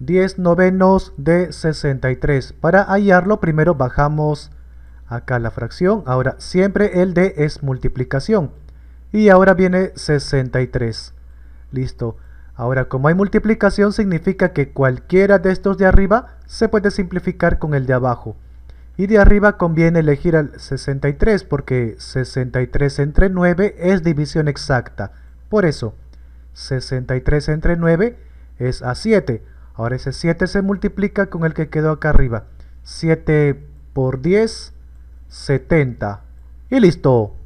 10 novenos de 63. Para hallarlo primero bajamos acá la fracción. Ahora siempre el de es multiplicación. Y ahora viene 63. Listo. Ahora como hay multiplicación significa que cualquiera de estos de arriba se puede simplificar con el de abajo. Y de arriba conviene elegir al 63 porque 63 entre 9 es división exacta. Por eso, 63 entre 9 es a 7. Ahora ese 7 se multiplica con el que quedó acá arriba. 7 por 10, 70. Y listo.